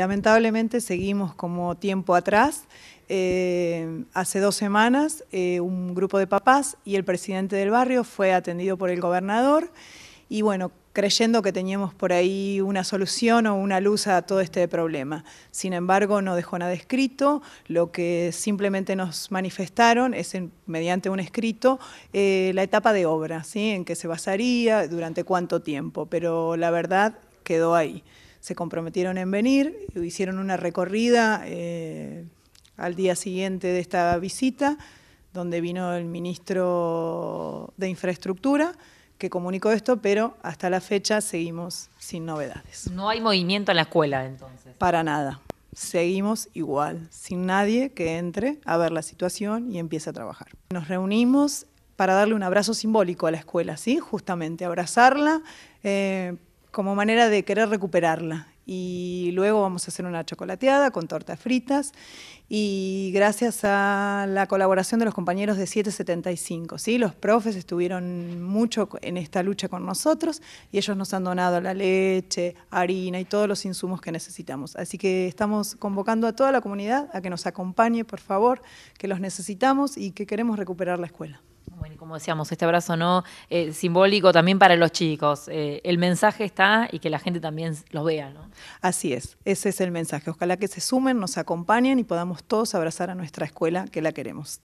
Lamentablemente seguimos como tiempo atrás. Eh, hace dos semanas eh, un grupo de papás y el presidente del barrio fue atendido por el gobernador y bueno, creyendo que teníamos por ahí una solución o una luz a todo este problema. Sin embargo, no dejó nada escrito, lo que simplemente nos manifestaron es mediante un escrito eh, la etapa de obra, ¿sí? en qué se basaría, durante cuánto tiempo, pero la verdad quedó ahí se comprometieron en venir, hicieron una recorrida eh, al día siguiente de esta visita, donde vino el ministro de Infraestructura, que comunicó esto, pero hasta la fecha seguimos sin novedades. No hay movimiento en la escuela entonces. Para nada. Seguimos igual, sin nadie que entre a ver la situación y empiece a trabajar. Nos reunimos para darle un abrazo simbólico a la escuela, ¿sí? Justamente abrazarla, eh, como manera de querer recuperarla. Y luego vamos a hacer una chocolateada con tortas fritas. Y gracias a la colaboración de los compañeros de 775, ¿sí? los profes estuvieron mucho en esta lucha con nosotros y ellos nos han donado la leche, harina y todos los insumos que necesitamos. Así que estamos convocando a toda la comunidad a que nos acompañe, por favor, que los necesitamos y que queremos recuperar la escuela. Bueno, como decíamos, este abrazo no eh, simbólico también para los chicos. Eh, el mensaje está y que la gente también los vea, ¿no? Así es, ese es el mensaje. Ojalá que se sumen, nos acompañen y podamos todos abrazar a nuestra escuela que la queremos.